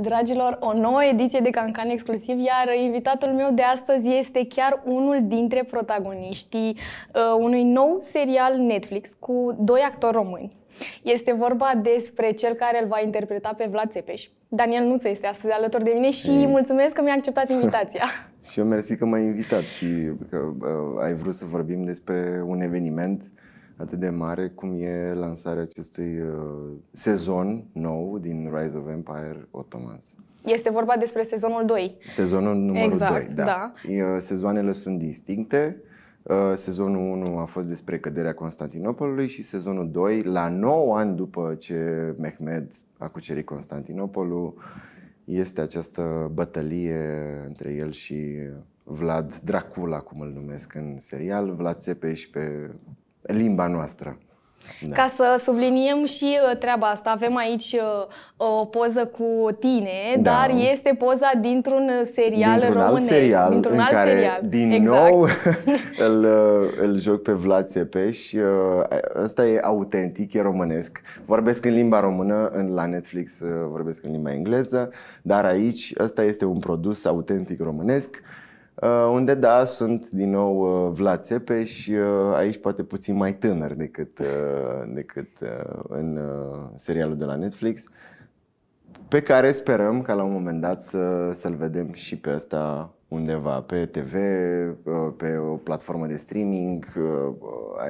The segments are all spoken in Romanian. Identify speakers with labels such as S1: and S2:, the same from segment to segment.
S1: Dragilor, o nouă ediție de Cancan exclusiv, iar invitatul meu de astăzi este chiar unul dintre protagoniștii uh, unui nou serial Netflix cu doi actori români. Este vorba despre cel care îl va interpreta pe Vlad Țepeș. Daniel Nuță este astăzi alături de mine și Ei. mulțumesc că mi-a acceptat invitația.
S2: și eu mersi că m-ai invitat și că uh, ai vrut să vorbim despre un eveniment atât de mare cum e lansarea acestui uh, sezon nou din Rise of Empire Ottomans.
S1: Este vorba despre sezonul 2.
S2: Sezonul numărul exact, 2, da. da. Uh, sezoanele sunt distincte. Uh, sezonul 1 a fost despre căderea Constantinopolului și sezonul 2, la 9 ani după ce Mehmed a cucerit Constantinopolul, este această bătălie între el și Vlad Dracula, cum îl numesc în serial, Vlad Țepeș pe limba noastră. Da.
S1: Ca să subliniem și uh, treaba asta, avem aici uh, o poză cu tine, da. dar este poza dintr-un serial dintr-un românesc. Alt serial dintr-un alt care, serial. Din exact. nou,
S2: îl, uh, îl joc pe Vlad Țepeș. Ăsta e autentic, e românesc. Vorbesc în limba română, la Netflix vorbesc în limba engleză, dar aici ăsta este un produs autentic românesc Uh, unde da, sunt din nou uh, Vlad și uh, aici poate puțin mai tânăr decât, decât în serialul de la Netflix, pe care sperăm ca la un moment dat să, să-l vedem și pe asta undeva, pe TV, pe o platformă de streaming,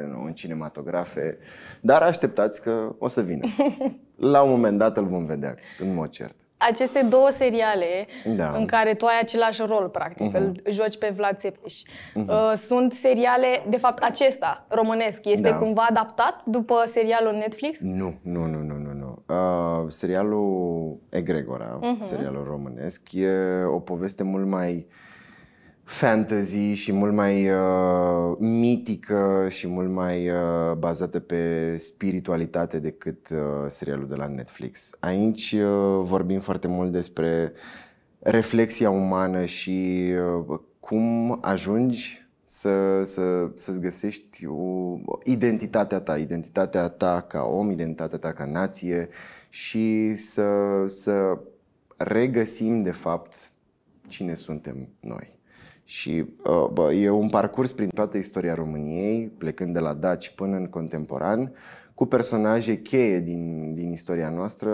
S2: know, în cinematografe, dar așteptați că o să vină. La un moment dat îl vom vedea, în mod cert
S1: aceste două seriale da. în care tu ai același rol, practic, uh-huh. îl mhm. joci pe Vlad Țepeș. Uh-huh. Uh, sunt seriale, de fapt, acesta, românesc, este da. cumva adaptat după serialul Netflix?
S2: Nu, nu, nu, nu, nu. nu. Uh, serialul Egregora, uh-huh. Mhm. serialul românesc, e o poveste mult mai uh, fantasy și mult mai uh, mitică și mult mai uh, bazată pe spiritualitate decât uh, serialul de la Netflix. Aici uh, vorbim foarte mult despre reflexia umană și uh, cum ajungi să, să, să-ți găsești o, identitatea ta, identitatea ta ca om, identitatea ta ca nație și să, să regăsim, de fapt, cine suntem noi. Și uh, bă, e un parcurs prin toată istoria României, plecând de la Daci până în contemporan, cu personaje cheie din, din istoria noastră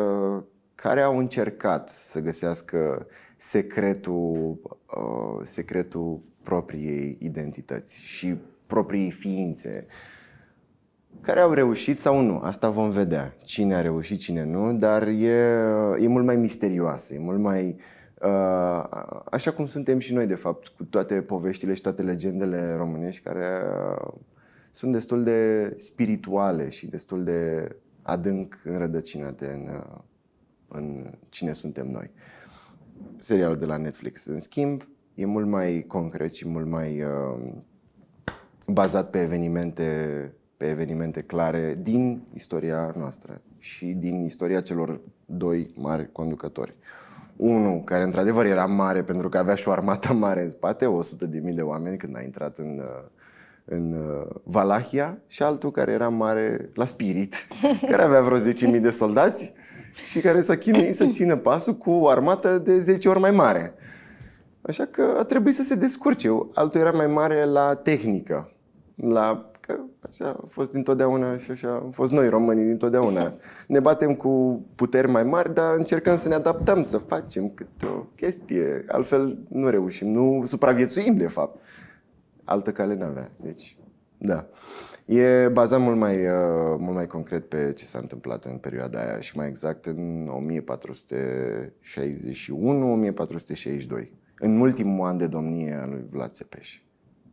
S2: care au încercat să găsească secretul, uh, secretul propriei identități și proprii ființe. Care au reușit sau nu, asta vom vedea. Cine a reușit, cine nu, dar e, e mult mai misterioasă, e mult mai uh, Uh, așa cum suntem și noi, de fapt, cu toate poveștile și toate legendele românești care uh, sunt destul de spirituale și destul de adânc înrădăcinate în, uh, în cine suntem noi. Serialul de la Netflix, în schimb, e mult mai concret și mult mai bazat pe evenimente, pe evenimente clare din istoria noastră și din istoria celor doi mari conducători. Unul care într-adevăr era mare pentru că avea și o armată mare în spate, 100 de mii de oameni când a intrat în, uh, în uh, Valahia și altul care era mare la Spirit, care avea vreo 10.000 de soldați și care s-a chinuit să țină pasul cu o armată de 10 ori mai mare. Așa că a trebuit să se descurce. Altul era mai mare la tehnică, la Că așa a fost dintotdeauna și așa am fost noi românii dintotdeauna. Ne batem cu puteri mai mari, dar încercăm să ne adaptăm, să facem câte o chestie. Altfel nu reușim, nu supraviețuim de fapt. Altă cale n-avea. Deci, da. E bazat mult mai, uh, mult mai concret pe ce s-a întâmplat în perioada aia și mai exact în 1461-1462, în ultimul an de domnie al lui Vlad Țepeș,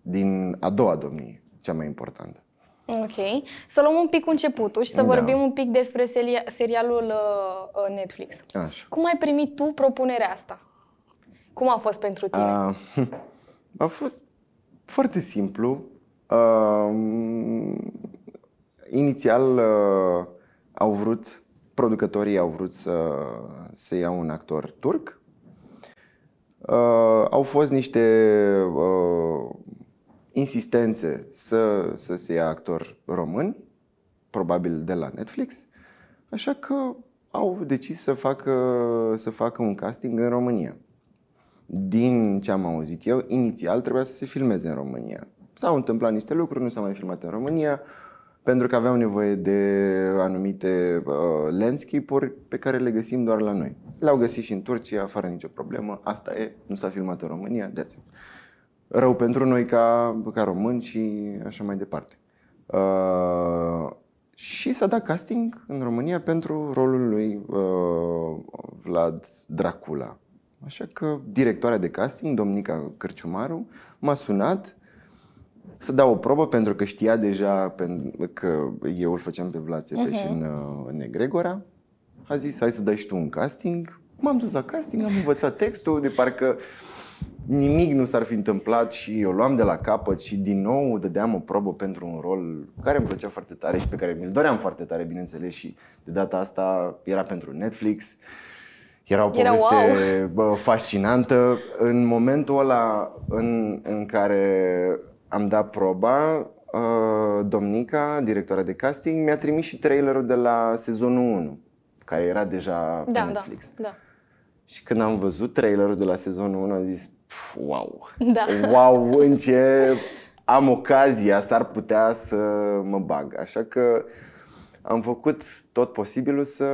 S2: din a doua domnie cea mai importantă.
S1: Ok. Să luăm un pic începutul și să da. vorbim un pic despre serialul uh, uh, Netflix. Așa. Cum ai primit tu propunerea asta? Cum a fost pentru tine?
S2: A, ah, a fost foarte simplu. A, inițial a, uh, au vrut, producătorii au vrut să, să iau un actor turc. A, au fost niște A, insistențe să, să se ia actor român, probabil de la Netflix, așa că au decis să facă, să facă un casting în România. Din ce am auzit eu, inițial trebuia să se filmeze în România. S-au întâmplat niște lucruri, nu s-a mai filmat în România, pentru că aveau nevoie de anumite uh, landscape-uri pe care le găsim doar la noi. Le-au găsit și în Turcia, fără nicio problemă. Asta e, nu s-a filmat în România, de rău pentru noi ca, ca români și așa mai departe. Uh, și s-a dat casting în România pentru rolul lui uh, Vlad Dracula. Așa că directoarea de casting, Domnica Cărciumaru, m-a sunat să dau o probă pentru că știa deja că eu îl făceam pe Vlad Țepeș uh-huh. în, uh, în Egregora. A zis, hai să dai și tu un casting. M-am dus la casting, am învățat textul, de parcă uh, nimic nu s-ar fi întâmplat și eu luam de la capăt și din nou dădeam o probă pentru un rol care îmi plăcea foarte tare și pe care mi-l doream foarte tare, bineînțeles, și de data asta era pentru Netflix. Era o poveste Era wow. fascinantă. În momentul ăla în, în care am dat proba, uh, Domnica, directora de casting, mi-a trimis și trailerul de la sezonul 1, care era deja da, pe da, Netflix. Da, da. Și când am văzut trailerul de la sezonul 1, am zis, wow, da. wow, în ce am ocazia, s-ar putea să mă bag. Așa că am făcut tot posibilul să,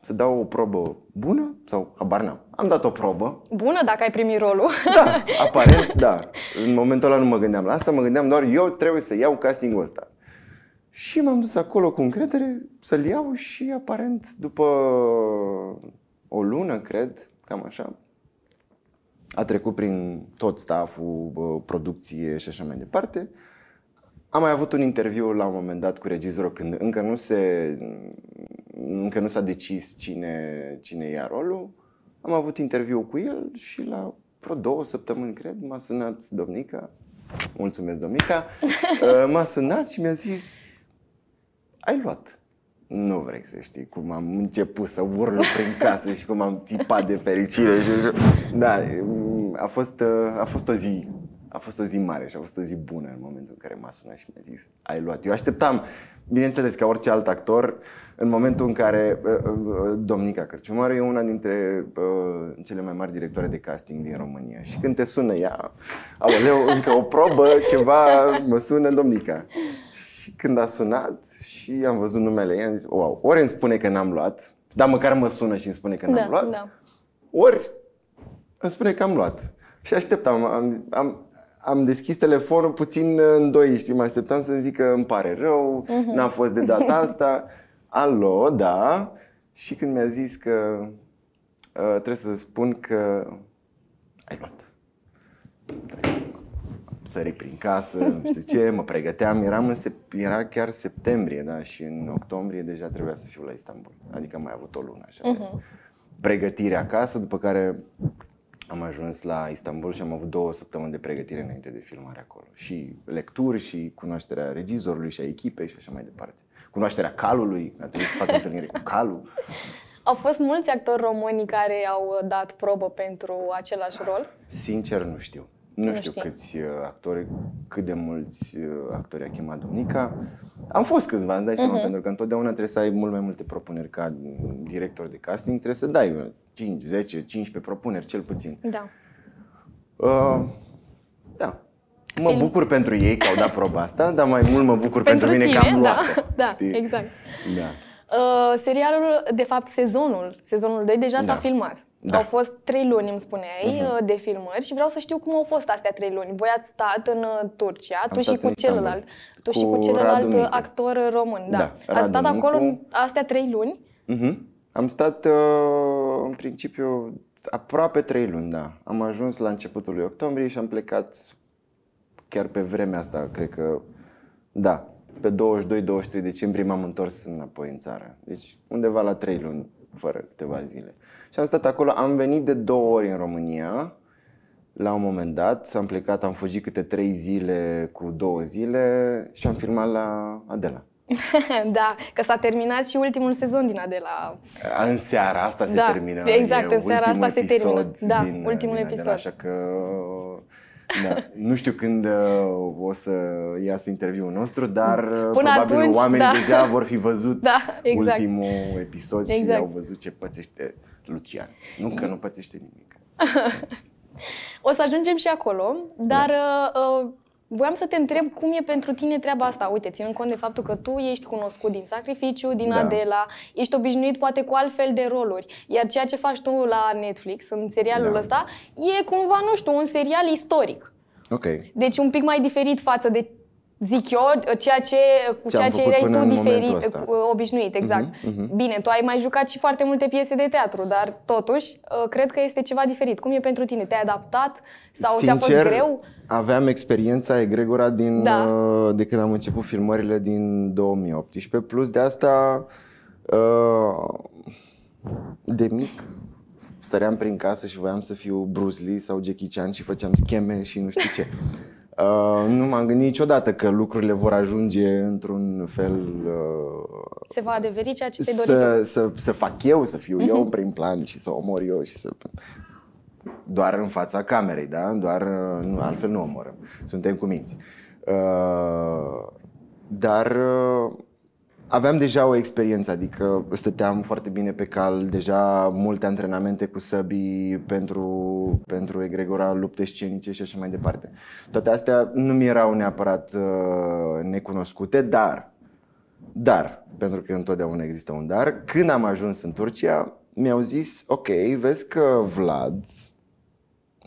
S2: să dau o probă bună sau habar n-am. Am dat o probă. Bună dacă ai primit rolul. Da, aparent da. În momentul ăla nu mă gândeam la asta, mă gândeam doar eu trebuie să iau castingul ăsta. Și m-am dus acolo cu încredere să-l iau și aparent după o lună, cred, cam așa, a trecut prin tot stafful, producție și așa mai departe. Am mai avut un interviu la un moment dat cu regizorul când încă nu se încă nu s-a decis cine, cine ia rolul. Am avut interviu cu el și la vreo două săptămâni, cred, m-a sunat domnica, mulțumesc domnica, uh, m-a sunat și mi-a zis ai luat. Nu vrei să știi cum am început să urlu prin casă și cum am țipat de fericire. Da, a fost, a fost o zi a fost o zi mare și a fost o zi bună în momentul în care m-a sunat și mi-a zis ai luat. Eu așteptam, bineînțeles, ca orice alt actor, în momentul în care Domnica Cărciumară e una dintre uh, cele mai mari directoare de casting din România și când te sună ea, au încă o probă, ceva, mă sună Domnica. Și când a sunat și am văzut numele ei, am zis, wow, ori îmi spune că n-am luat, dar măcar mă sună și îmi spune că n-am da, luat, da. ori îmi spune că am luat. Și așteptam, am, am, am deschis telefonul puțin în doi, știi, mă așteptam să zic că îmi pare rău, mm-hmm. n-a fost de data asta, alo, da. Și când mi-a zis că uh, trebuie să spun că ai luat. Da, sări prin casă, nu știu ce, mă pregăteam, eram în sep- era chiar septembrie, da, și în octombrie deja trebuia să fiu la Istanbul. Adică am mai avut o lună așa. Uh-huh. Pregătire acasă, după care am ajuns la Istanbul și am avut două săptămâni de pregătire înainte de filmare acolo. Și lecturi și cunoașterea regizorului și a echipei și așa mai departe. Cunoașterea calului, a trebuit să fac întâlnire cu calul.
S1: Au fost mulți actori români care au dat probă pentru același rol?
S2: Sincer, nu știu. Nu, nu știu știi. câți uh, actori, cât de mulți uh, actori a chemat Domnica. Am fost câțiva, îți dai seama, uh-huh. pentru că întotdeauna trebuie să ai mult mai multe propuneri ca director de casting, trebuie să dai 5, 10, 15 propuneri, cel puțin. Da. Uh, da. Mă Film. bucur pentru ei că au dat proba asta, dar mai mult mă bucur pentru, pentru mine tine, că am luat Da, da știi? exact. Da.
S1: Uh, serialul, de fapt sezonul, sezonul 2 deja da. s-a filmat. Da. Au fost trei luni, îmi spuneai, uh-huh. Mhm. de filmări și vreau să știu cum au fost astea trei luni. Voi ați stat în uh, Turcia, tu și cu celălalt,
S2: tu cu și cu celălalt Radu actor uh,
S1: actor român, da. da Radu ați stat Micu. acolo astea trei luni?
S2: Uh-huh. Am stat uh, în principiu aproape trei luni, da. Am ajuns la începutul lui octombrie și am plecat chiar pe vremea asta, cred că, da, pe 22-23 decembrie m-am întors înapoi în țară. Deci undeva la trei luni, fără câteva zile și am stat acolo. Am venit de două ori în România la un moment dat. Am plecat, am fugit câte trei zile cu două zile și am filmat la Adela.
S1: da, că s-a terminat și ultimul sezon din Adela.
S2: În seara asta se da, termină. Exact, e în seara asta se termină. Da, din, ultimul din episod. Adela, așa că da. Nu știu când uh, o să iasă interviul nostru, dar uh, Până probabil atunci, oamenii da. deja vor fi văzut
S1: da, exact.
S2: ultimul episod exact. și au văzut ce pățește Lucian. Nu că nu pățește nimic.
S1: o să ajungem și acolo, dar da. uh, uh Voiam să te întreb cum e pentru tine treaba asta. Uite, ținând cont de faptul că tu ești cunoscut din sacrificiu, din da. Adela, ești obișnuit poate cu altfel de roluri. Iar ceea ce faci tu la Netflix, în serialul da. ăsta, e cumva, nu știu, un serial istoric. Ok. Deci un pic mai diferit față de zic eu, ceea ce, cu Ce ceea ce erai tu diferit, obișnuit, mhm, exact. Uh-huh, uh-huh. Bine, tu ai mai jucat și foarte multe piese de teatru, dar totuși, uh, cred că este ceva diferit. Cum e pentru tine? Te-ai adaptat sau Sincer, ți-a fost greu?
S2: aveam experiența egregora din, da. Uh, de când am început filmările din 2018. Plus de asta, uh, de mic săream prin casă și voiam să fiu Bruce Lee sau Jackie Chan și făceam scheme și nu știu ce. Uh, nu m-am gândit niciodată că lucrurile vor ajunge într-un fel... Uh,
S1: se va adeveri ceea ce te Să,
S2: să, să fac eu, să fiu eu mhm. prin plan și să omor eu și să doar în fața camerei, da? Doar, nu, altfel nu omorăm. Suntem cu minți. Uh, dar uh, aveam deja o experiență, adică stăteam foarte bine pe cal, deja multe antrenamente cu săbii pentru, pentru egregora, lupte scenice și așa mai departe. Toate astea nu mi erau neapărat uh, necunoscute, dar, dar, pentru că întotdeauna există un dar, când am ajuns în Turcia, mi-au zis, ok, vezi că Vlad,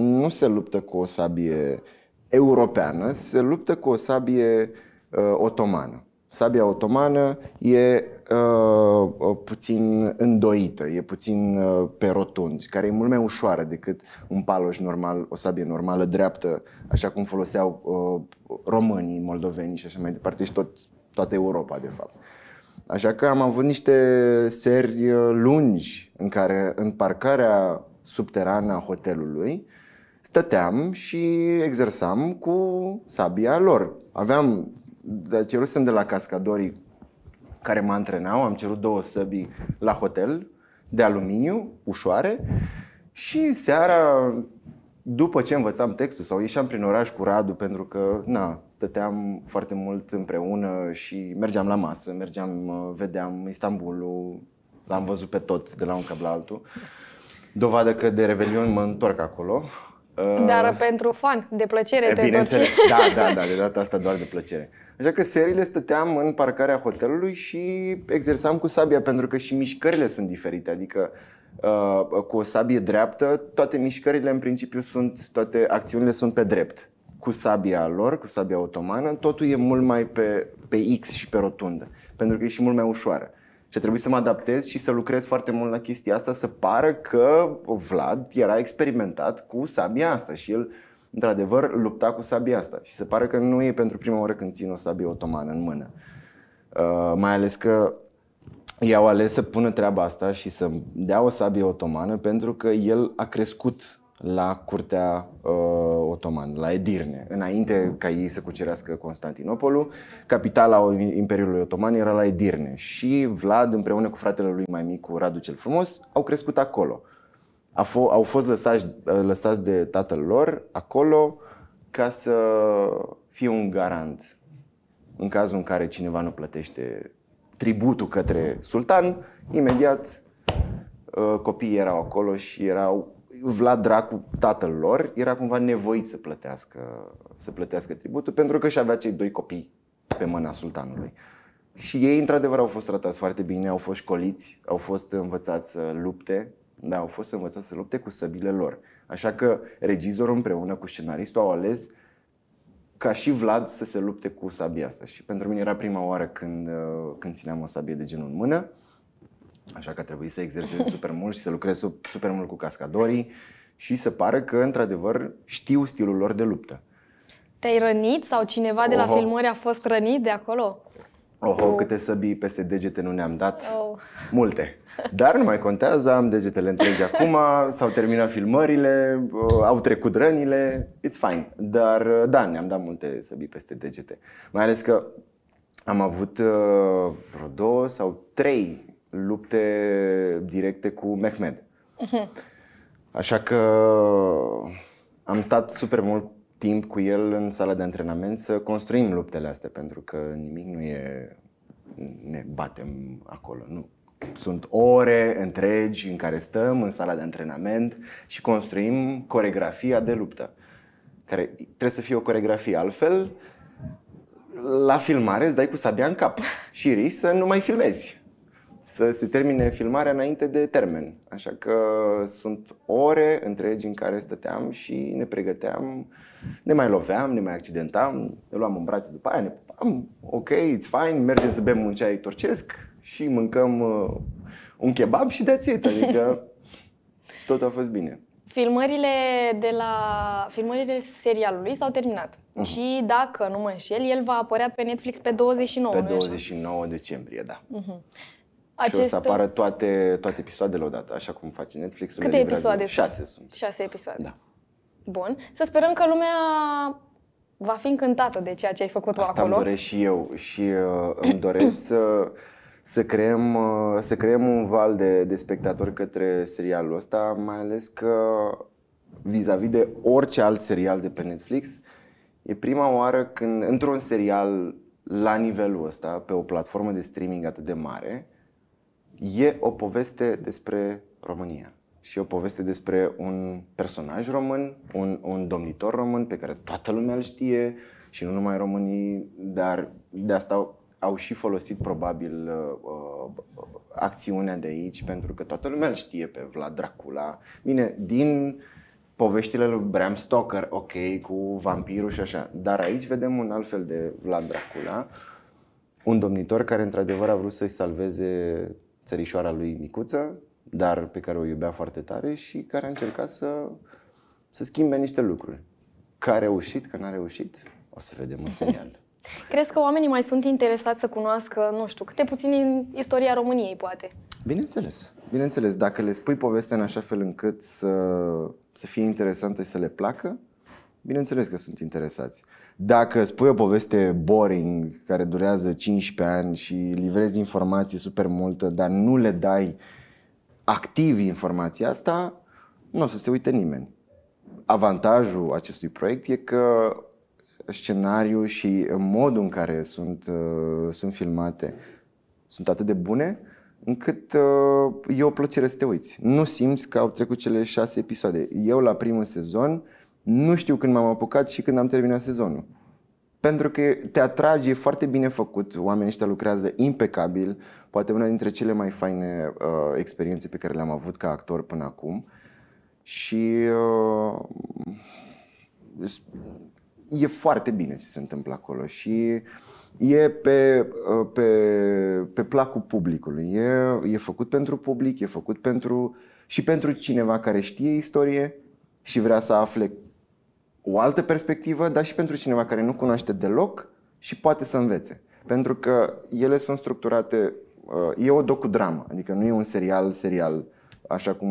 S2: nu se luptă cu o sabie europeană, se luptă cu o sabie uh, otomană. Sabia otomană e uh, uh, puțin îndoită, e puțin uh, pe rotunzi, care e mult mai ușoară decât un paloș normal, o sabie normală, dreaptă, așa cum foloseau uh, românii, moldovenii și așa mai departe, și tot, toată Europa, de fapt. Așa că am avut niște seri uh, lungi în care, în parcarea subterană a hotelului, uh, stăteam și exersam cu sabia lor. Aveam, de cerusem de la cascadorii care mă antrenau, am cerut două săbii la hotel de aluminiu, ușoare, și seara, după ce învățam textul sau ieșeam prin oraș cu Radu, pentru că, na, stăteam foarte mult împreună și mergeam la masă, mergeam, vedeam Istanbulul, l-am văzut pe tot de la un cap la altul. Dovadă că de Revelion mă întorc acolo. Uh, Dar
S1: pentru fan, de plăcere te Bineînțeles, da, da, da,
S2: de data asta doar de plăcere. Așa că serile stăteam în parcarea hotelului și exersam cu sabia pentru că și mișcările sunt diferite, adică uh, cu o sabie dreaptă, toate mișcările în principiu sunt, toate acțiunile sunt pe drept. Cu sabia lor, cu sabia otomană, totul e mult mai pe, pe X și pe rotundă, pentru că e și mult mai ușoară. Și a trebuit să mă adaptez și să lucrez foarte mult la chestia asta, să pară că Vlad era experimentat cu sabia asta și el, într-adevăr, lupta cu sabia asta. Și se pare că nu e pentru prima oară când țin o sabie otomană în mână. Uh, mai ales că i-au ales să pună treaba asta și să dea o sabie otomană pentru că el a crescut la curtea uh, otomană, la Edirne, înainte ca ei să cucerească Constantinopolul. Capitala Imperiului Otoman era la Edirne și Vlad, împreună cu fratele lui mai mic, cu Radu cel Frumos, au crescut acolo. A f- au fost lăsați, uh, lăsați de tatăl lor acolo ca să fie un garant în cazul în care cineva nu plătește tributul către sultan, imediat uh, copiii erau acolo și erau Vlad Dracu, tatăl lor, era cumva nevoit să plătească, să plătească tributul pentru că și avea cei doi copii pe mâna sultanului. Și ei, într-adevăr, au fost tratați foarte bine, au fost școliți, au fost învățați să lupte, da, au fost învățați să lupte cu săbile lor. Așa că regizorul împreună cu scenaristul au ales ca și Vlad să se lupte cu sabia asta. Și pentru mine era prima oară când, uh, când țineam o sabie de genul în mână. Așa că a trebuit să exersez super mult și să lucrez super mult cu cascadorii și să pare că, într-adevăr, știu stilul lor de luptă.
S1: Te-ai rănit sau cineva Oho. de la filmări a fost rănit de acolo?
S2: Oho, oh. câte săbii peste degete nu ne-am dat. Oh. Multe. Dar nu mai contează, am degetele întregi acum, s-au terminat filmările, uh, au trecut rănile, it's fine. Dar uh, da, ne-am dat multe săbii peste degete. Mai ales că am avut uh, vreo două sau trei lupte directe cu Mehmed. Așa că am stat super mult timp cu el în sala de antrenament să construim luptele astea, pentru că nimic nu e ne batem acolo, nu. Sunt ore întregi în care stăm în sala de antrenament și construim coregrafia de luptă, care trebuie să fie o coregrafie, altfel la filmare îți dai cu sabia în cap și risc să nu mai filmezi să se termine filmarea înainte de termen. Așa că sunt ore întregi în care stăteam și ne pregăteam, ne mai loveam, ne mai accidentam, ne luam în brațe după aia, ne pupam, ok, it's fine, mergem să bem un ceai turcesc și mâncăm uh, un kebab și that's it, adică tot a fost bine.
S1: Filmările de la filmările serialului s-au terminat. Uh-huh. Și dacă nu mă înșel, el va apărea pe Netflix pe 29. Pe
S2: 29 decembrie, da. Uh-huh. Acest... Și o să apară toate, toate episoadele odată, așa cum face Netflix. Câte episoade Șase sunt.
S1: Șase episoade. Da. Bun. Să sperăm că lumea va fi încântată de ceea ce ai făcut
S2: Asta acolo. Asta doresc și eu și uh, îmi doresc să, să, creăm, uh, să creăm un val de, de spectatori către serialul ăsta, mai ales că vis-a-vis de orice alt serial de pe Netflix, e prima oară când într-un serial la nivelul ăsta, pe o platformă de streaming atât de mare, e o poveste despre România și o poveste despre un personaj român, un, un domnitor român pe care toată lumea îl știe și nu numai românii, dar de asta au, au și folosit probabil uh, uh, acțiunea de aici pentru că toată lumea îl știe pe Vlad Dracula. Bine, din poveștile lui Bram Stoker, ok, cu vampirul și așa, dar aici vedem un alt fel de Vlad Dracula, un domnitor care într-adevăr a vrut să-i salveze țărișoara lui micuță, dar pe care o iubea foarte tare și care a încercat să, să schimbe niște lucruri. Că a reușit, că n-a reușit, o să vedem în serial.
S1: Crezi că oamenii mai sunt interesați să cunoască, nu știu, câte puțin din istoria României, poate?
S2: Bineînțeles. Bineînțeles, dacă le spui povestea în așa fel încât să, să fie interesantă și să le placă, bineînțeles că sunt interesați. Dacă spui o poveste boring care durează 15 ani și livrezi informații super multă, dar nu le dai activ informația asta, nu o să se uite nimeni. Avantajul acestui proiect e că scenariul și modul în care sunt, uh, sunt filmate sunt atât de bune încât uh, e o plăcere să te uiți. Nu simți că au trecut cele șase episoade. Eu la primul sezon uh, nu știu când m-am apucat și când am terminat sezonul. Pentru că te atrage, e foarte bine făcut, oamenii ăștia lucrează impecabil, poate una dintre cele mai faine uh, experiențe pe care le-am avut ca actor până acum. Și uh, e foarte bine ce se întâmplă acolo și e pe, uh, pe, pe placul publicului. E, e făcut pentru public, e făcut pentru și pentru cineva care știe istorie și vrea să afle o altă perspectivă, dar și pentru cineva care nu cunoaște deloc și poate să învețe. Pentru că ele sunt structurate, uh, e o docudramă, adică nu e un serial, serial, așa cum,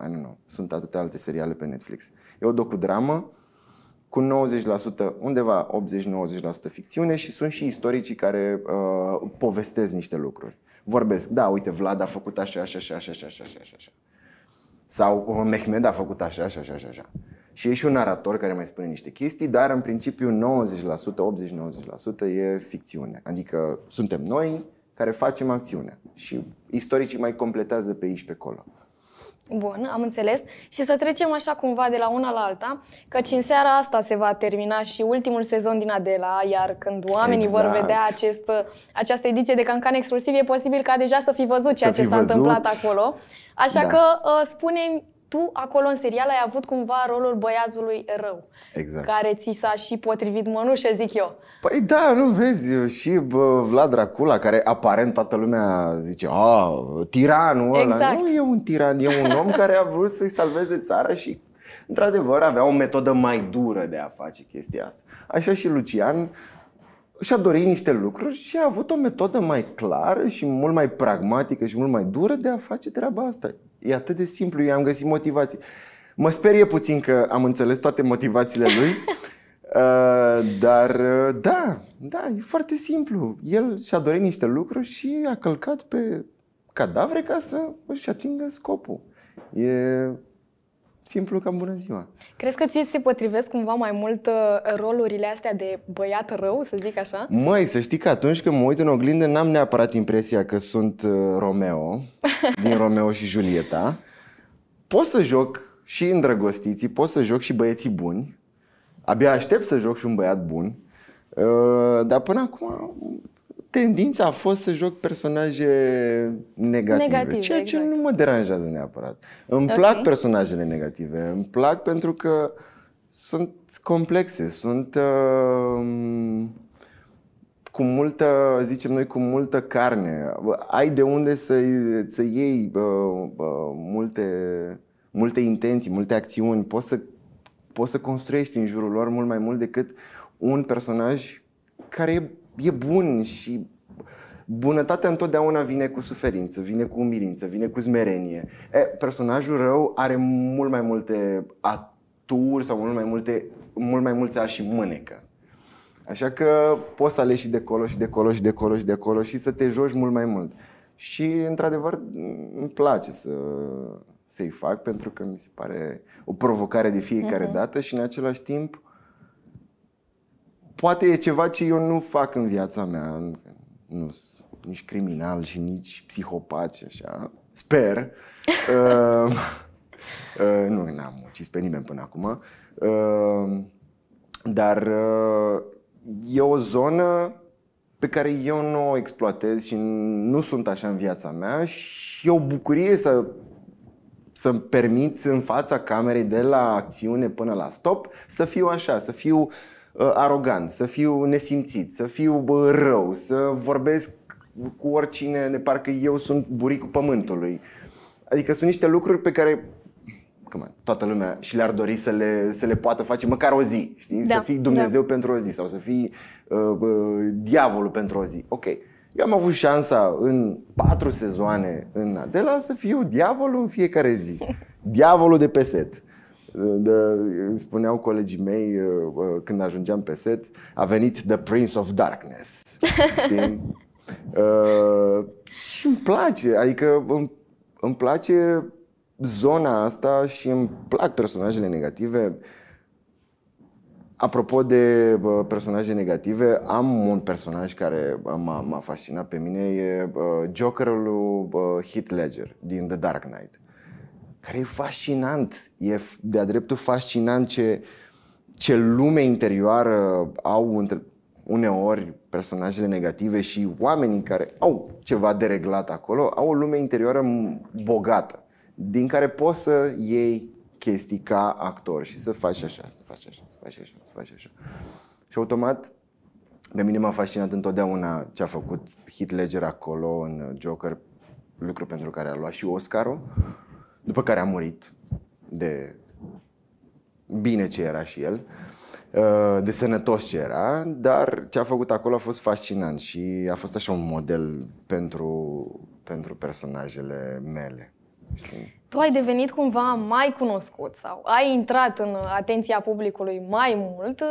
S2: I don't know, sunt atâtea alte seriale pe Netflix. E o docudramă cu 90%, undeva 80-90% ficțiune și sunt și istoricii care uh, povestesc niște lucruri. Vorbesc, da, uite, Vlad a făcut așa, așa, așa, așa, așa, așa, așa. Sau uh, Mehmed a făcut așa, așa, așa, așa. așa. Și e și un narator care mai spune niște chestii, dar în principiu 90%, 80-90% e ficțiune. Adică suntem noi care facem acțiune și istoricii mai completează pe aici pe acolo.
S1: Bun, am înțeles. Și să trecem așa cumva de la una la alta, căci în seara asta se va termina și ultimul sezon din Adela, iar când oamenii exact. vor vedea acest, această ediție de Cancan Exclusiv, e posibil ca deja să fi văzut ceea ce s-a văzut. întâmplat acolo. Așa da. că uh, spune tu acolo în serial ai avut cumva rolul băiatului rău. Exact. Care ți s-a și potrivit mănușă, zic eu.
S2: Păi da, nu vezi, și bă, Vlad Dracula, care aparent toată lumea zice, a, ah, tiranul ăla. Exact. Nu e un tiran, e un om care a vrut să-i salveze țara și într-adevăr avea o metodă mai dură de a face chestia asta. Așa și Lucian și-a dorit niște lucruri și a avut o metodă mai clară și mult mai pragmatică și mult mai dură de a face treaba asta. E atât de simplu, i am găsit motivații. Mă sperie puțin că am înțeles toate motivațiile lui, uh, dar uh, da, da, e foarte simplu. El și-a dorit niște lucruri și a călcat pe cadavre ca să își atingă scopul. E simplu ca bună ziua.
S1: Crezi că ți se potrivesc cumva mai mult uh, rolurile astea de băiat rău, să zic așa?
S2: Măi, să știi că atunci când mă uit în oglindă n-am neapărat impresia că sunt uh, Romeo, din Romeo și Julieta. Pot să joc și îndrăgostiții, pot să joc și băieții buni. Abia aștept să joc și un băiat bun. Uh, dar până acum tendința a fost să joc personaje negative, negative ceea ce exact. nu mă deranjează neapărat. Îmi okay. plac personajele negative, îmi plac pentru că sunt complexe, sunt uh, cu multă, zicem noi, cu multă carne. Ai de unde să, să iei uh, uh, multe, multe intenții, multe acțiuni. Poți să, poți să construiești în jurul lor mult mai mult decât un personaj care e e bun și bunătatea întotdeauna vine cu suferință, vine cu umilință, vine cu smerenie. E, personajul rău are mult mai multe aturi sau mult mai multe, mult mai mulți și mânecă. Așa că poți să alegi și de colo și de colo și de colo și de colo și să te joci mult mai mult. Și, într-adevăr, îmi place să, să-i fac pentru că mi se pare o provocare de fiecare uh-huh. dată și, în același timp, poate e ceva ce eu nu fac în viața mea. Nu sunt nici criminal și nici psihopat și așa. Sper. uh, uh, nu, n-am ucis pe nimeni până acum. Uh, dar uh, e o zonă pe care eu nu o exploatez și nu sunt așa în viața mea și e o bucurie să să-mi permit în fața camerei de la acțiune până la stop să fiu așa, să fiu uh, Uh, arogant, să fiu nesimțit, să fiu rău, să vorbesc cu oricine, de parcă eu sunt buricul pământului. Adică sunt niște lucruri pe care toată lumea și le-ar dori să le, să le poată face măcar o zi, știi? Da, să fii Dumnezeu da. pentru o zi sau să fii uh, uh, diavolul pentru o zi. Ok. Eu am avut șansa în patru sezoane în Adela să fiu diavolul în fiecare zi. Diavolul de pe set de, spuneau colegii mei uh, uh, când ajungeam pe set, a venit The Prince of Darkness. Știi? uh, și îmi place, adică îmi, îmi place zona asta și îmi plac personajele negative. Apropo de bă, uh, personaje negative, am un personaj care m-a, m-a fascinat pe mine, e bă, Jokerul lui Heath Ledger din The Dark Knight care e fascinant, e de-a dreptul fascinant ce, ce lume interioară au între, uneori personajele negative și oamenii care au ceva de reglat acolo, au o lume interioară bogată, din care poți să iei chestii ca actor și să faci așa, să faci așa, să faci așa, să faci așa. Și automat, pe mine m-a fascinat întotdeauna ce a făcut Heath Ledger acolo în Joker, lucru pentru care a luat și Oscarul după care a murit de bine ce era și el, uh, de sănătos ce era, dar ce a făcut acolo a fost fascinant și a fost așa un model pentru, pentru personajele mele.
S1: Tu ai devenit cumva mai cunoscut sau ai intrat în atenția publicului mai mult uh,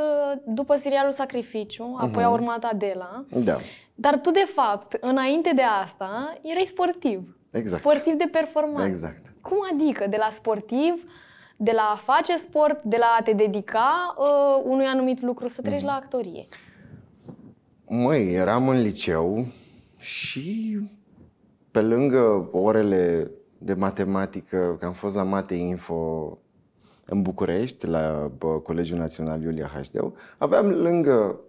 S1: după serialul Sacrificiu, apoi uh-huh. a mhm. urmat Adela. Da. Dar tu, de fapt, înainte de asta, erai sportiv.
S2: Exact. Sportiv
S1: de performanță. Exact. Cum adică? De la sportiv, de la a face sport, de la a te dedica uh, unui anumit lucru, să treci mm. la actorie.
S2: Măi, eram în liceu și pe lângă orele de matematică, că am fost la Mate Info în București, la Colegiul Național Iulia Hașdeu, aveam lângă,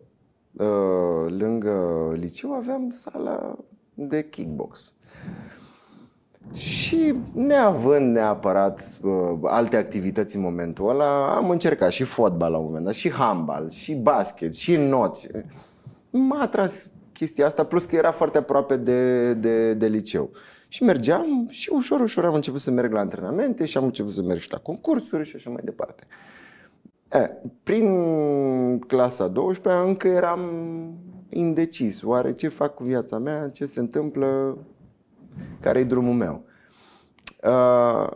S2: uh, lângă liceu, aveam sala de kickbox. Și neavând neapărat uh, alte activități în momentul ăla, am încercat și fotbal la un moment dat, și handbal, și basket, și not. M-a atras chestia asta, plus că era foarte aproape de, de, de liceu. Și mergeam și ușor, ușor am început să merg la antrenamente și am început să merg și la concursuri și așa mai departe. E, prin clasa 12 încă eram indecis. Oare ce fac cu viața mea? Ce se întâmplă? care e drumul meu. Uh,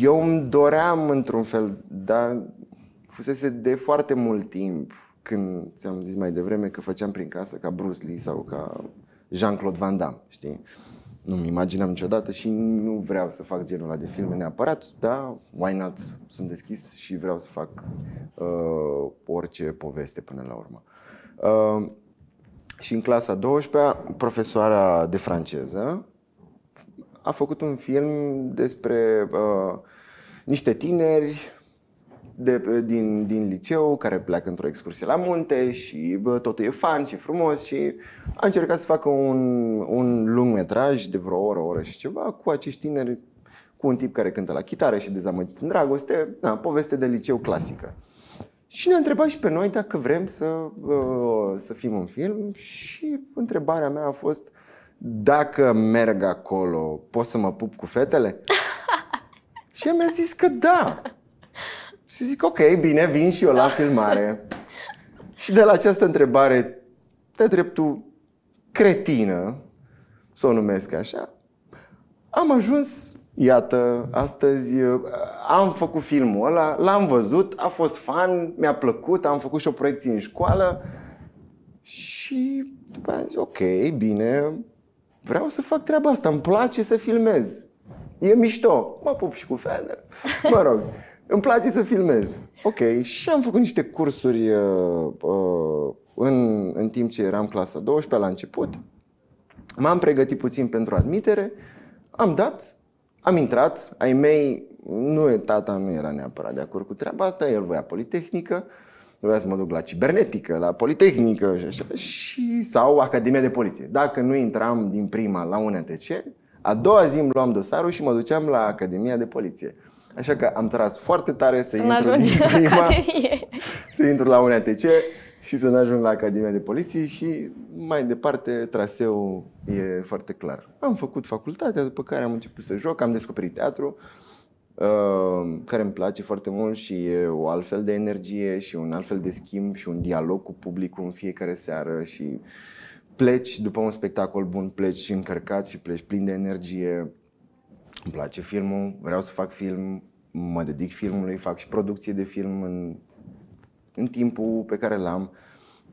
S2: eu îmi doream într-un fel, dar fusese de foarte mult timp când ți-am zis mai devreme că făceam prin casă ca Bruce Lee sau ca Jean-Claude Van Damme, știi? Nu-mi imaginam niciodată și nu vreau să fac genul ăla de filme neapărat, dar why not? Sunt deschis și vreau să fac uh, orice poveste până la urmă. Uh, și în clasa 12-a, profesoara de franceză a făcut un film despre uh, niște tineri de, din, din liceu care pleacă într-o excursie la munte și bă, totul e fan și frumos și a încercat să facă un, un lung metraj de vreo oră, oră și ceva cu acești tineri, cu un tip care cântă la chitară și dezamăgit în dragoste, da, poveste de liceu clasică. Și ne-a întrebat și pe noi dacă vrem să, uh, să fim un film și întrebarea mea a fost dacă merg acolo, pot să mă pup cu fetele? și mi-a zis că da. Și zic, ok, bine, vin și eu la filmare. și de la această întrebare, de dreptul cretină, să o numesc așa, am ajuns iată, astăzi uh, am făcut filmul ăla, l-am văzut, a fost fan, mi-a plăcut, am făcut și o proiecție în școală și după aia zis, ok, bine, vreau să fac treaba asta, îmi place să filmez. E mișto, mă pup și cu Fener, mă rog, îmi place să filmez. Ok, și am făcut niște cursuri uh, uh, în, în timp ce eram clasa 12 la început. M-am pregătit puțin pentru admitere, am dat am intrat, ai mei, nu, tata nu era neapărat de acord cu treaba asta, el voia Politehnică, voia să mă duc la cibernetică, la Politehnică și așa, și, sau Academia de Poliție. Dacă nu intram din prima la ATC, a doua zi îmi luam dosarul și mă duceam la Academia de Poliție. Așa că am tras foarte tare să Când intru din prima, să intru la ATC și să ne ajung la Academia de Poliție și mai departe traseul e foarte clar. Am făcut facultatea, după care am început să joc, am descoperit teatru, uh, care îmi place foarte mult și e o altfel de energie și un altfel de schimb și un dialog cu publicul în fiecare seară și pleci după un spectacol bun, pleci încărcat și pleci plin de energie. Îmi place filmul, vreau să fac film, mă dedic filmului, fac și producție de film în în timpul pe care l-am,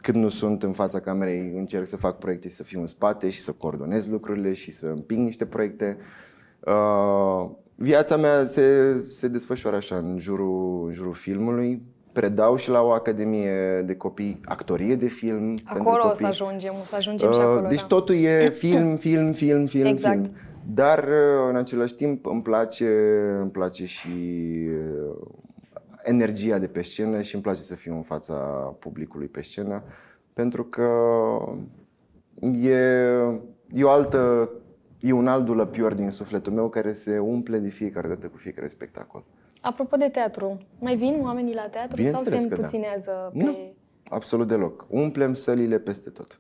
S2: când nu sunt în fața camerei, încerc să fac proiecte și să fiu în spate și să coordonez lucrurile și să împing niște proiecte. Uh, viața mea se, se desfășoară așa în jurul, în jurul filmului. Predau și la o academie de copii actorie de film. Acolo pentru copii. o să
S1: ajungem, o să ajungem uh, și acolo. Deci da.
S2: totul e film, film, film, film, exact. film. Dar uh, în același timp îmi place, îmi place și uh, energia de pe scenă și îmi place să fiu în fața publicului pe scenă, pentru că e, e o altă, e un alt dulăpior din sufletul meu care se umple de fiecare dată cu fiecare spectacol.
S1: Apropo de teatru, mai vin oamenii la teatru sau se împuținează da. pe... Nu,
S2: absolut deloc. Umplem sălile peste tot.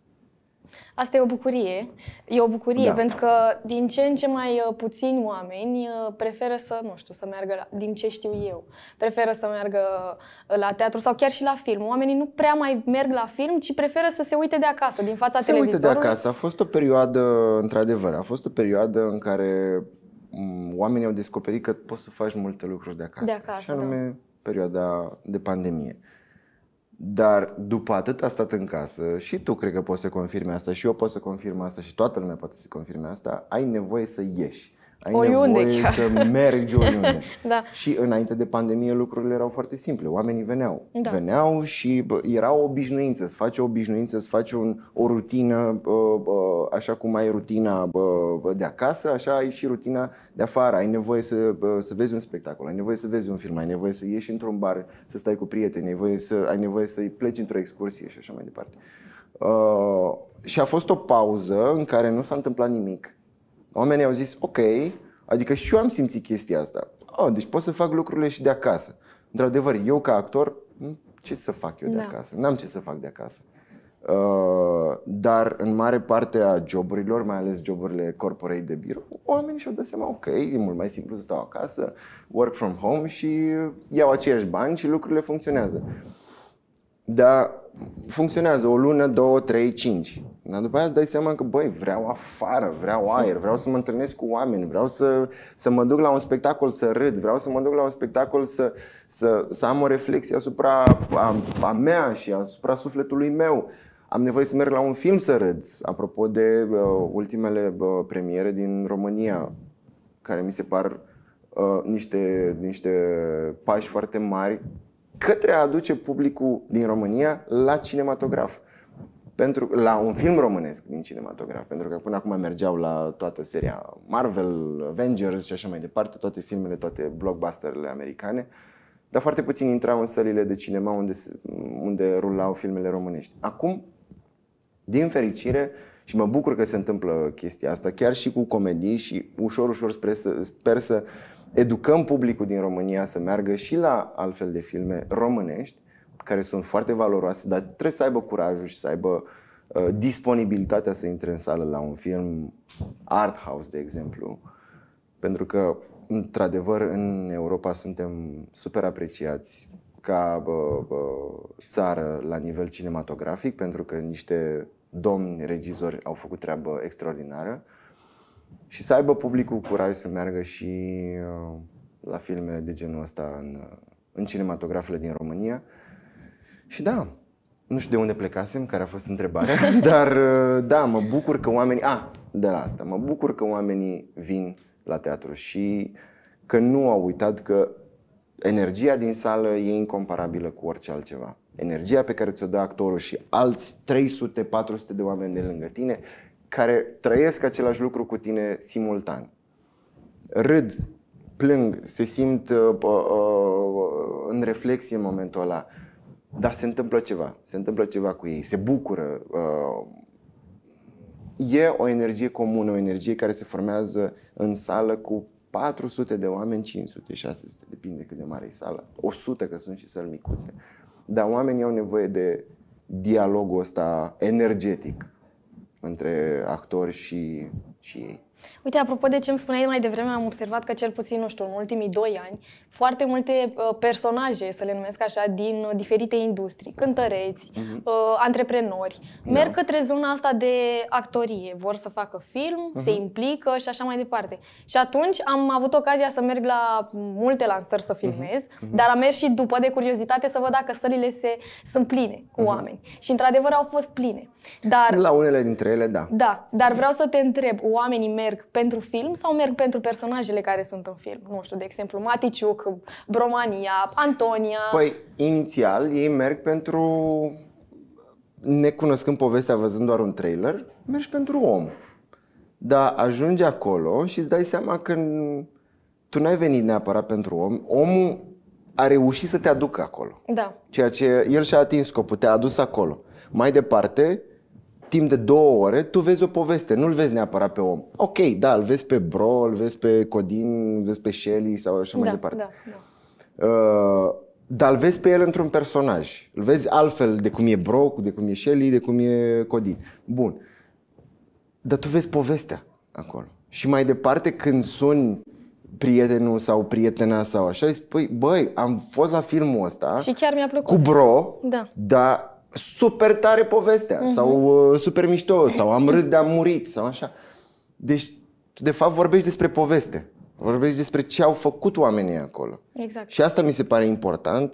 S1: Asta e o bucurie. E o bucurie da. pentru că din ce în ce mai uh, puțini oameni uh, preferă să, nu știu, să meargă, la, din ce știu eu, preferă să meargă uh, la teatru sau chiar și la film. Oamenii nu prea mai merg la film, ci preferă să se uite de acasă, din fața se televizorului. Se uite de acasă.
S2: A fost o perioadă, într-adevăr, a fost o perioadă în care mm, oamenii au descoperit că poți să faci multe lucruri de acasă. De acasă și anume da. perioada de pandemie. Dar după atât a stat în casă și tu cred că poți să confirmi asta și eu pot să confirm asta și toată lumea poate să confirme asta, ai nevoie să ieși. Ai oriunde nevoie chiar. să mergi oriunde. da. Și înainte de pandemie lucrurile erau foarte simple. Oamenii veneau. Da. Veneau și bă, era o obișnuință. Să faci o obișnuință, să faci un, o rutină, bă, bă, așa cum ai rutina bă, bă, de acasă, așa ai și rutina de afară. Ai nevoie să, bă, să vezi un spectacol, ai nevoie să vezi un film, ai nevoie să ieși într-un bar, să stai cu prieteni, ai nevoie să, ai nevoie să pleci într-o excursie și așa mai departe. Uh, și a fost o pauză în care nu s-a întâmplat nimic Oamenii au zis, ok, adică și eu am simțit chestia asta. Oh, deci pot să fac lucrurile și de acasă. Într-adevăr, eu ca actor, ce să fac eu de da. acasă? N-am ce să fac de acasă. Uh, dar în mare parte a joburilor, mai ales joburile corporate de birou, oamenii și-au dat seama, ok, e mult mai simplu să stau acasă, work from home și iau aceiași bani și lucrurile funcționează. Dar funcționează o lună, două, trei, cinci. Dar după aia îți dai seama că, băi, vreau afară, vreau aer, vreau să mă întâlnesc cu oameni, vreau să, să mă duc la un spectacol să râd, vreau să mă duc la un spectacol să, să, să am o reflexie asupra a, a mea și asupra sufletului meu. Am nevoie să merg la un film să râd, apropo de uh, ultimele uh, premiere din România, care mi se par uh, niște, niște pași foarte mari către a aduce publicul din România la cinematograf. Uh, pentru, la un film românesc din cinematograf, pentru că până acum mergeau la toată seria Marvel, Avengers și așa mai departe, toate filmele, toate blockbusterele americane, dar foarte puțin intrau în sălile de cinema unde, unde rulau filmele românești. Acum, din fericire, și mă bucur că se întâmplă chestia asta, chiar și cu comedii și ușor, ușor spre să, sper să educăm publicul din România să meargă și la altfel de filme românești, care sunt foarte valoroase, dar trebuie să aibă curajul și să aibă uh, disponibilitatea să intre în sală la un film art house, de exemplu. Pentru că, într-adevăr, în Europa suntem super apreciați ca bă, uh, bă, uh, țară la nivel cinematografic, pentru că niște domni regizori au făcut treabă extraordinară și să aibă publicul curaj să meargă și uh, la filmele de genul ăsta în, în cinematografele din România. Și da, nu știu de unde plecasem, care a fost întrebarea, dar uh, da, mă bucur că oamenii... A, de la asta, mă bucur că oamenii vin la teatru și că nu au uitat că energia din sală e incomparabilă cu orice altceva. Energia pe care ți-o dă actorul și alți 300-400 de oameni de lângă tine care trăiesc același lucru cu tine simultan. Râd, plâng, se simt uh, uh, uh în reflexie în momentul ăla. Uh, dar se întâmplă ceva, se întâmplă ceva cu ei, se bucură. Uh, e o energie comună, o energie care se formează în sală cu 400 de oameni, 500, 600, depinde cât de mare e sala, 100 că sunt și săli micuțe. Dar oamenii au nevoie de dialogul ăsta energetic între actori și, și ei.
S1: Uite, apropo de ce îmi spuneai mai devreme, am observat că cel puțin, nu știu, în ultimii doi ani, foarte multe uh, personaje, să le numesc așa, din uh, diferite industrii, cântăreți, mm-hmm. uh, antreprenori, da. merg către zona asta de actorie, vor să facă film, mm-hmm. se implică și așa mai departe. Și atunci am avut ocazia să merg la multe lansări să mhm. filmez, mm-hmm. dar am mers și după de curiozitate să văd dacă sălile se, sunt pline cu mm-hmm. oameni. Și într-adevăr au fost pline. Dar, la
S2: unele dintre ele, da.
S1: Da, dar vreau să te întreb, oamenii merg merg pentru film sau merg pentru personajele care sunt în film. Nu știu, de exemplu, Maticiuc, Bromania, Antonia. Păi,
S2: inițial, ei merg pentru necunoscând povestea, văzând doar un trailer, mergi pentru om. Dar ajungi acolo și îți dai seama că tu n-ai venit neapărat pentru om. Omul a reușit să te aducă acolo. Da. Ceea ce el și-a atins scopul, te-a adus acolo. Mai departe, timp de două ore, tu vezi o poveste, nu-l vezi neapărat pe om. Ok, da, îl vezi pe Bro, îl vezi pe Codin, îl vezi pe Shelley sau așa da, mai departe. Da, da. Uh, dar îl vezi pe el într-un personaj. Îl vezi altfel de cum e Bro, de cum e Shelley, de cum e Codin. Bun. Dar tu vezi povestea acolo. Și mai departe când suni prietenul sau prietena sau așa, îi spui, băi, am fost la filmul ăsta. Și
S1: chiar mi-a plăcut. Cu bro, da.
S2: dar super tare povestea uh-huh. sau uh, super mișto sau am râs de am murit sau așa. Deci, de fapt, vorbești despre poveste. Vorbești despre ce au făcut oamenii acolo. Exact. Și asta mi se pare important.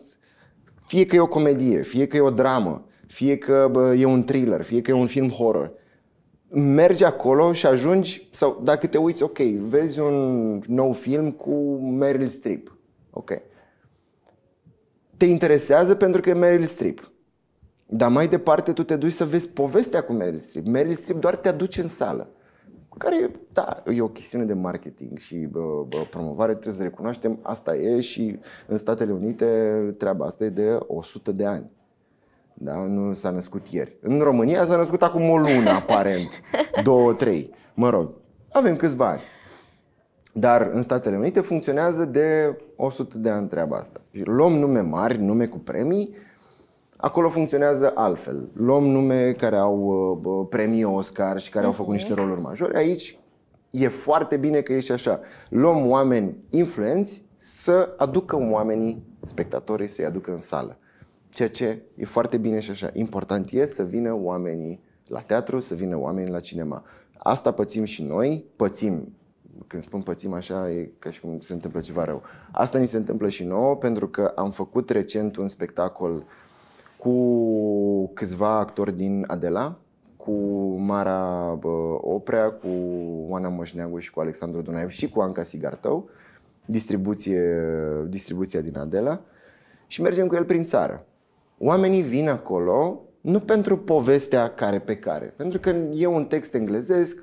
S2: Fie că e o comedie, fie că e o dramă, fie că bă, e un thriller, fie că e un film horror. Mergi acolo și ajungi, sau dacă te uiți, ok, vezi un nou film cu Meryl Streep. Ok. Te interesează pentru că e Meryl Streep. Dar mai departe tu te duci să vezi povestea cu Meryl Streep. Meryl Streep doar te aduce în sală. Care, da, e o chestiune de marketing și bă, bă, promovare, trebuie să recunoaștem, asta e și în Statele Unite treaba asta e de 100 de ani. Da? Nu s-a născut ieri. În România s-a născut acum o lună, aparent. Două, trei. Mă rog, avem câțiva ani. Dar în Statele Unite funcționează de 100 de ani treaba asta. Luăm nume mari, nume cu premii, Acolo funcționează altfel. Luăm nume care au uh, premii Oscar și care au făcut mhm. niște roluri majore. Aici e foarte bine că ești așa. Luăm oameni influenți să aducă oamenii, spectatorii, să-i aducă în sală. Ceea ce e foarte bine și așa. Important e să vină oamenii la teatru, să vină oamenii la cinema. Asta pățim și noi, pățim. Când spun pățim așa, e ca și cum se întâmplă ceva rău. Asta ni se întâmplă și nouă, pentru că am făcut recent un spectacol uh, cu câțiva actori din Adela, cu Mara Oprea, cu Oana Moșneagu și cu Alexandru Dunaev și cu Anca Sigartău, distribuție, distribuția din Adela, și mergem cu el prin țară. Oamenii vin acolo nu pentru povestea care pe care, pentru că e un text englezesc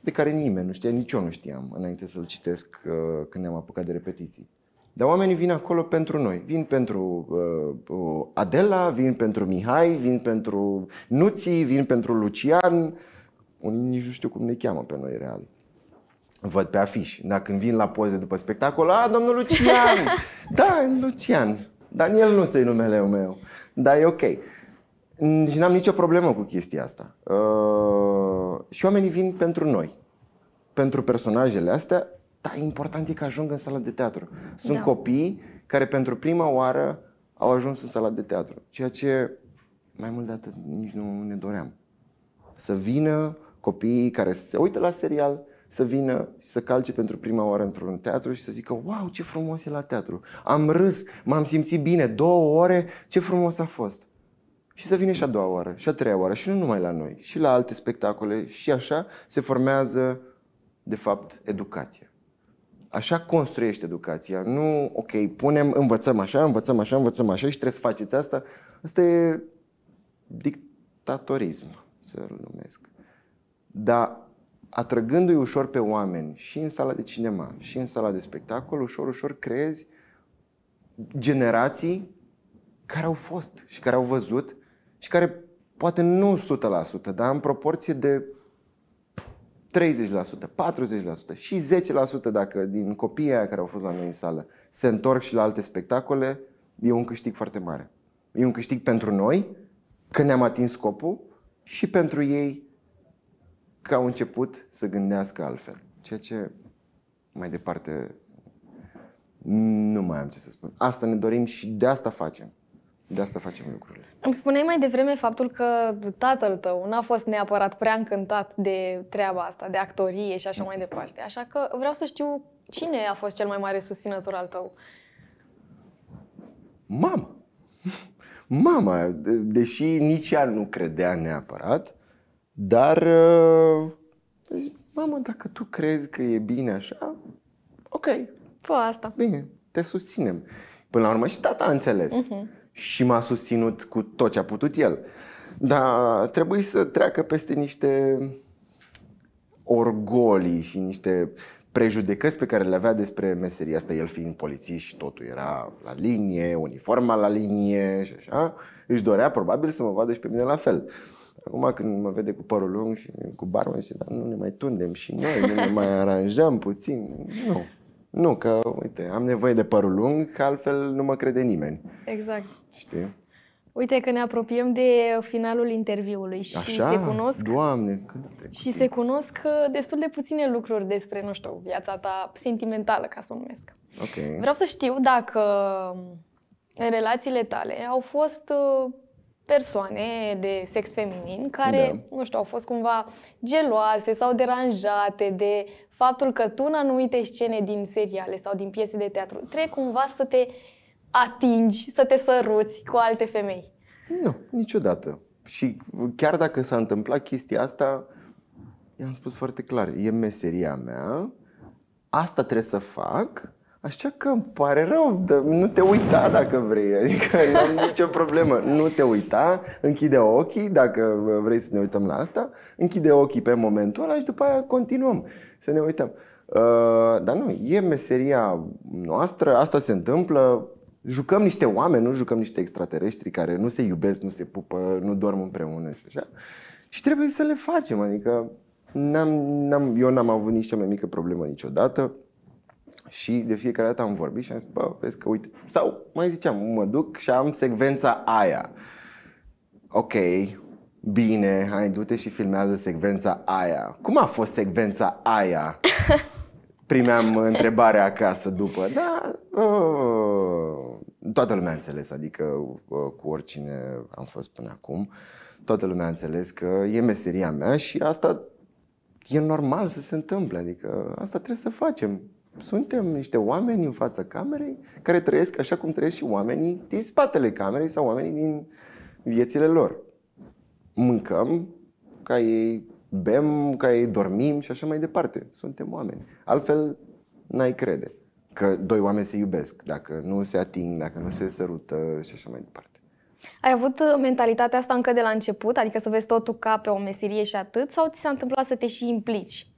S2: de care nimeni nu știa, nici eu nu știam înainte să-l citesc uh, când ne-am apucat de repetiții. Dar oamenii vin acolo pentru noi. Vin pentru uh, uh, Adela, vin pentru Mihai, vin pentru Nuții, vin pentru Lucian. Unii nici nu știu cum ne cheamă pe noi real. Văd pe afiș. Dacă când vin la poze după spectacol, a, domnul Lucian! da, Lucian. Daniel nu ți numele meu. Dar e ok. Și n-am nicio problemă cu chestia asta. Uh, și oamenii vin pentru noi. Pentru personajele astea dar important e că ajung în sala de teatru. Sunt da. copii care pentru prima oară au ajuns în sala de teatru. Ceea ce mai mult de atât nici nu ne doream. Să vină copiii care se uită la serial, să vină și să calce pentru prima oară într-un teatru și să zică Wow, ce frumos e la teatru! Am râs, m-am simțit bine, două ore, ce frumos a fost! Și să vină și a doua oară, și a treia oară, și nu numai la noi, și la alte spectacole, și așa se formează, de fapt, educația așa construiești educația. Nu, ok, punem, învățăm așa, învățăm așa, învățăm așa și trebuie să faceți asta. Asta e dictatorism, să-l numesc. Dar atrăgându-i ușor pe oameni și în sala de cinema, și în sala de spectacol, ușor, ușor creezi generații care au fost și care au văzut și care poate nu 100%, dar în proporție de 30%, 40% și 10% dacă din copiii aia care au fost la noi în sală se întorc și la alte spectacole, e un câștig foarte mare. E un câștig pentru noi, că ne-am atins scopul și pentru ei că au început să gândească altfel. Ceea ce mai departe nu mai am ce să spun. Asta ne dorim și de asta facem. De asta facem lucrurile.
S1: Îmi spuneai mai devreme faptul că tatăl tău n-a fost neapărat prea încântat de treaba asta, de actorie și așa da. mai departe. Așa că vreau să știu cine a fost cel mai mare susținător al tău.
S2: Mama! Mama, de- deși nici ea nu credea neapărat, dar uh, zic, mamă, dacă tu crezi că e bine așa, ok. Fă asta. Bine, te susținem. Până la urmă și tata a înțeles. Uh-huh și m-a susținut cu tot ce a putut el. Dar trebuie să treacă peste niște orgolii și niște prejudecăți pe care le avea despre meseria asta, el fiind polițist și totul era la linie, uniforma la linie și așa, își dorea probabil să mă vadă și pe mine la fel. Acum când mă vede cu părul lung și cu barba, și dar nu ne mai tundem și noi, nu ne mai aranjăm puțin. Nu, nu, că, uite, am nevoie de părul lung, că altfel nu mă crede nimeni. Exact. Știi?
S1: Uite că ne apropiem de finalul interviului și Așa? se cunosc
S2: Doamne, când Și se
S1: cunosc uh, destul de puține lucruri despre, nu știu, viața ta sentimentală, ca să o numesc. Okay. Vreau să știu dacă um, în relațiile tale au fost uh, persoane de sex feminin care, da. nu știu, au fost cumva geloase sau deranjate de faptul că tu în anumite scene din seriale sau din piese de teatru trebuie cumva să te atingi, să te săruți cu alte femei.
S2: Nu, niciodată. Și chiar dacă s-a întâmplat chestia asta, i-am spus foarte clar, e meseria mea, asta trebuie să fac Așa că îmi pare rău, nu te uita dacă vrei, adică nu am nicio problemă. Nu te uita, închide ochii, dacă vrei să ne uităm la asta, închide ochii pe momentul ăla și după aia continuăm să ne uităm. Uh, dar nu, e meseria noastră, asta se întâmplă, jucăm niște oameni, nu jucăm niște extraterestri care nu se iubesc, nu se pupă, nu dorm împreună și așa. Și trebuie să le facem, adică n-am, n-am, eu n-am avut nici cea mai mică problemă niciodată. Și de fiecare dată am vorbit și am zis, bă, vezi că uite. Sau mai ziceam, mă duc și am secvența aia. Ok, bine, hai, du-te și filmează secvența aia. Cum a fost secvența aia? Primeam întrebarea acasă după, da, oh, toată lumea a înțeles, adică cu oricine am fost până acum, toată lumea a înțeles că e meseria mea și asta e normal să se întâmple, adică asta trebuie să facem suntem niște oameni în fața camerei care trăiesc așa cum trăiesc și oamenii din spatele camerei sau oamenii din viețile lor. Mâncăm ca ei, bem ca ei, dormim și așa mai departe. Suntem oameni. Altfel, n-ai crede că doi oameni se iubesc, dacă nu se ating, dacă nu se sărută și așa mai departe.
S1: Ai avut uh, mentalitatea asta încă de la început, adică să vezi totul ca pe o meserie și atât, sau ți s-a întâmplat să te și implici?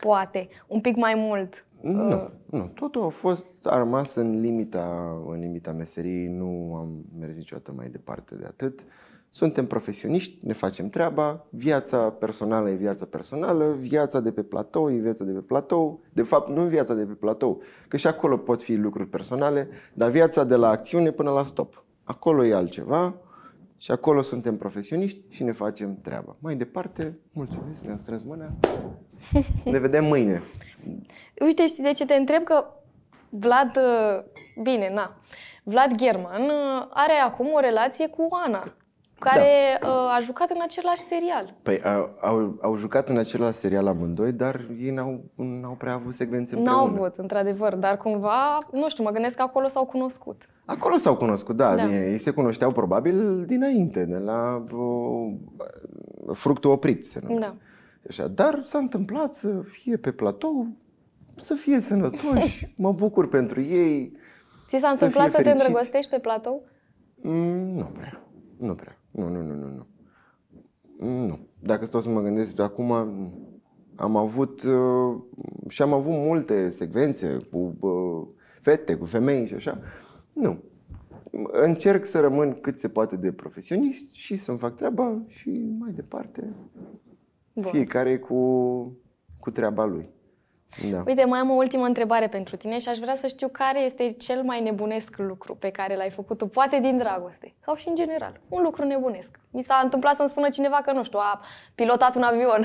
S1: Poate, un pic mai mult. Nu, uh.
S2: nu. Totul a fost, a rămas în limita, în limita meseriei, nu am mers niciodată mai departe de atât. Suntem profesioniști, ne facem treaba, viața personală e viața personală, viața de pe platou e viața de pe platou, de fapt nu viața de pe platou, că și acolo pot fi lucruri personale, dar viața de la acțiune până la stop. Acolo e altceva și acolo suntem profesioniști și ne facem treaba. Mai departe, mulțumesc, ne-am strâns mâna, ne vedem mâine.
S1: Uite, știi de ce te întreb? Că Vlad, uh, bine, na, Vlad German uh, are acum o relație cu Ana, care da. Uh, a jucat în același serial.
S2: Păi au, au, au jucat în același serial amândoi, dar ei n-au, n-au prea avut secvențe împreună. N-au avut,
S1: într-adevăr, dar cumva, nu știu, mă gândesc că acolo s-au cunoscut.
S2: Acolo s-au cunoscut, da. da. Ei se cunoșteau probabil dinainte, de la uh, fructul oprit, se numește. Da. Așa, dar s-a întâmplat să fie pe platou, să fie sănătoși, mă bucur pentru ei. Ți s-a să întâmplat să, să te îndrăgostești pe platou? Mm, nu prea. Nu prea. Nu, nu, nu, nu, nu. Nu. Dacă stau să mă gândesc de acum, am avut uh, și am avut multe secvențe cu uh, fete, cu femei și așa. Nu. Încerc să rămân cât se poate de profesionist și să-mi fac treaba și mai departe. Bun. Fiecare cu, cu treaba lui. Da.
S1: Uite, mai am o ultimă întrebare pentru tine și aș vrea să știu care este cel mai nebunesc lucru pe care l-ai făcut tu, poate din dragoste sau și în general. Un lucru nebunesc. Mi s-a întâmplat să-mi spună cineva că, nu știu, a pilotat un avion,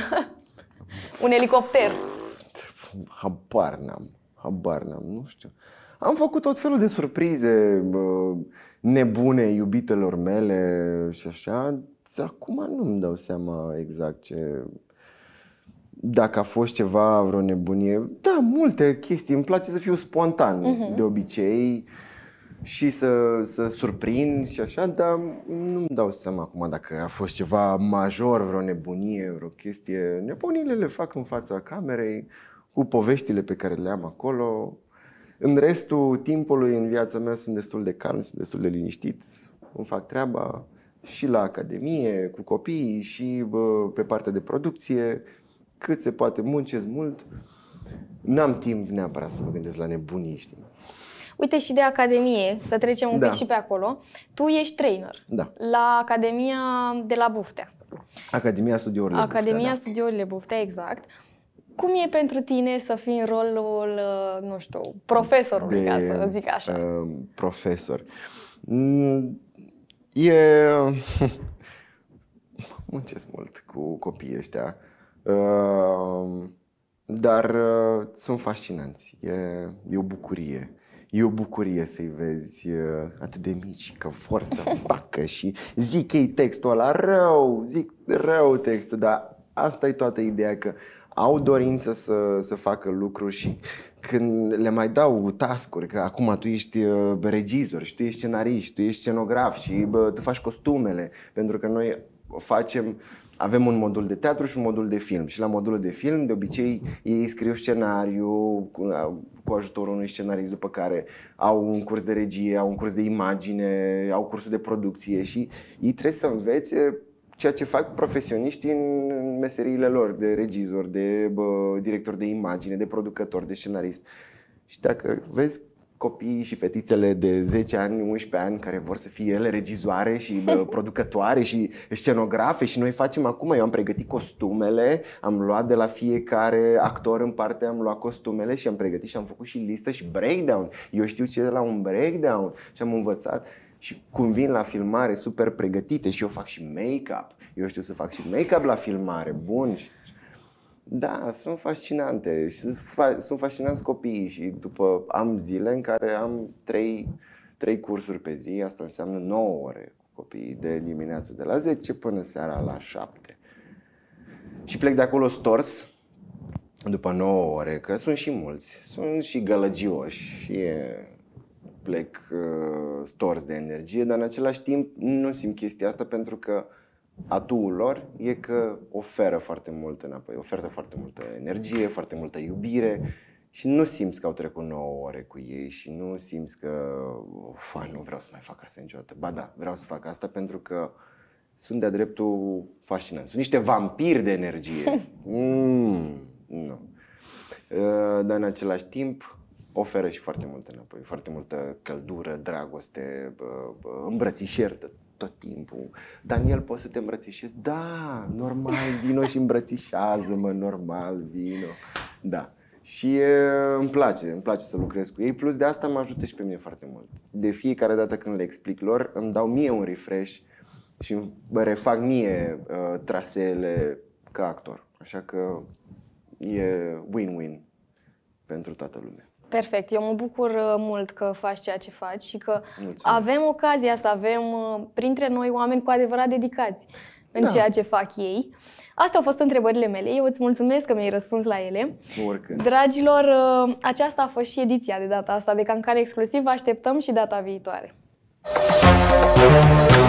S1: un elicopter.
S2: Habar n-am, habar n-am, nu știu. Am făcut tot felul de surprize nebune iubitelor mele și așa. Acum nu-mi dau seama exact ce dacă a fost ceva, vreo nebunie, da, multe chestii. Îmi place să fiu spontan uh-huh. de obicei și să, să surprind și așa, dar nu-mi dau seama acum dacă a fost ceva major, vreo nebunie, vreo chestie. Nebunile le fac în fața camerei, cu poveștile pe care le am acolo. În restul timpului în viața mea sunt destul de calm, sunt destul de liniștit, îmi fac treaba și la academie, cu copiii, și bă, pe partea de producție cât se poate, muncesc mult. N-am timp neapărat să mă gândesc la nebunii,
S1: Uite și de academie, să trecem un da. pic și pe acolo. Tu ești trainer da. la Academia de la Buftea.
S2: Academia Studiourile Academia Buftea. Academia da.
S1: Studiourile Buftea, exact. Cum e pentru tine să fii în rolul, uh, nu știu, profesorului, de, ca să zic așa?
S2: Uh, profesor. Mm, e... Muncesc mult cu copiii ăștia. Ehm, dar eh, sunt fascinanți. E, e o bucurie. E o bucurie să-i vezi eh, atât de mici că vor să facă și zic ei textul ăla rău, zic rău textul, dar asta e toată ideea că au dorință să, să facă lucruri și când le mai dau tascuri, că acum tu ești eh, regizor și tu ești scenarist, tu ești scenograf și bă, tu faci costumele, pentru că noi facem avem un modul de teatru și un modul de film. Și la modulul de film, de obicei, ei scriu scenariu cu, cu ajutorul unui scenarist, după care au un curs de regie, au un curs de imagine, au cursul de producție și ei trebuie să învețe ceea ce fac profesioniștii în meseriile lor de regizor, de bă, director de imagine, de producător, de scenarist. Și dacă vezi copiii și fetițele de 10 ani, 11 ani care vor să fie ele regizoare și producătoare și scenografe și noi facem acum, eu am pregătit costumele, am luat de la fiecare actor în parte, am luat costumele și am pregătit și am făcut și listă și breakdown. Eu știu ce e la un breakdown și am învățat și cum vin la filmare super pregătite și eu fac și make-up. Eu știu să fac și make-up la filmare, bun. Da, sunt fascinante sunt fascinanți copiii și după am zile în care am trei, trei cursuri pe zi, asta înseamnă 9 ore cu copiii de dimineață de la 10 până seara la 7. Și plec de acolo stors după 9 ore, că sunt și mulți, sunt și gălăgioși și plec uh, stors de energie, dar în același timp nu simt chestia asta pentru că uh, aduul lor e că oferă foarte mult înapoi, oferă foarte multă energie, foarte multă iubire și nu simți că au trecut 9 ore cu ei și nu simți că ufa, nu vreau să mai fac asta niciodată. Ba da, vreau să fac asta pentru că sunt de-a dreptul fascinant. Sunt niște vampiri de energie. Mm, nu. Uh, dar în același timp oferă și foarte mult înapoi, foarte multă căldură, dragoste, uh, uh, îmbrățișeri, tot timpul. Daniel, poți să te îmbrățișezi? Da, normal, vino și îmbrățișează-mă, normal, vino. Da. Și îmi place, îmi place să lucrez cu ei, plus de asta mă ajută și pe mine foarte mult. De fiecare dată când le explic lor, îmi dau mie un refresh și îmi refac mie uh, traseele ca actor. Așa că e win-win pentru toată lumea.
S1: Perfect, eu mă bucur uh, mult că faci ceea ce faci și că Mulțumesc. avem ocazia să avem uh, printre noi oameni cu adevărat dedicați în da. ceea ce fac ei. Astea au fost întrebările mele. Eu îți mulțumesc că mi-ai răspuns la ele. Oricând. Dragilor, uh, aceasta a fost și ediția de data asta de Cancan Exclusiv. Vă așteptăm și data viitoare. Muzica.